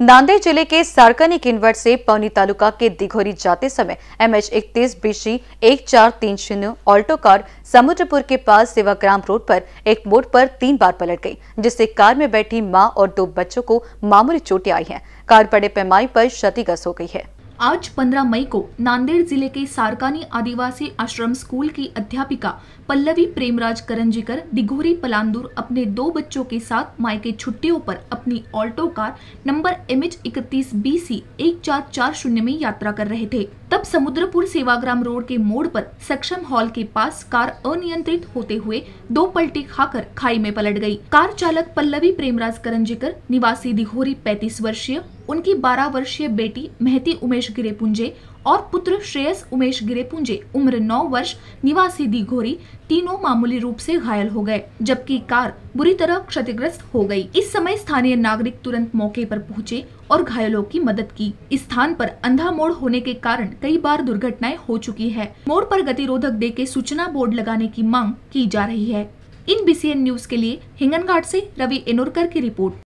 नांदेड़ जिले के सारकनी किनवट से पवनी तालुका के दिघोरी जाते समय एम एच इकतीस बीसी एक चार तीन शून्य ऑल्टो कार समुद्रपुर के पास सेवाग्राम रोड पर एक मोड़ पर तीन बार पलट गई जिससे कार में बैठी मां और दो बच्चों को मामूली चोटें आई हैं। कार बड़े पैमाने पर क्षतिग्रस्त हो गई है आज 15 मई को नांदेड़ जिले के सारकानी आदिवासी आश्रम स्कूल की अध्यापिका पल्लवी प्रेमराज करंजीकर डिघोरी पलांदूर अपने दो बच्चों के साथ मायके छुट्टियों पर अपनी Alto car number M H इकतीस बी सी एक चार चार शून्य में यात्रा कर रहे थे तब समुद्रपुर सेवाग्राम रोड के मोड़ पर सक्षम हॉल के पास कार अनियंत्रित होते हुए दो पलटी खाकर खाई में पलट गई कार चालक पल्लवी प्रेमराज करंजीकर निवासी दिघोरी 35 वर्षीय उनकी 12 वर्षीय बेटी मेहती उमेश गिरेपुंजे और पुत्र श्रेयस उमेश गिरेपुंजे उम्र 9 वर्ष निवासी दिघोरी तीनों मामूली रूप से घायल हो गए जबकि कार बुरी तरह क्षतिग्रस्त हो गई इस समय स्थानीय नागरिक तुरंत मौके पर पहुंचे और घायलों की मदद की इस स्थान पर अंधा मोड़ होने के कारण कई बार दुर्घटनाएं हो चुकी है मोड़ पर गतिरोधक दे के सूचना बोर्ड लगाने की मांग की जा रही है इन बी न्यूज के लिए हिंगनघाट से रवि एनोरकर की रिपोर्ट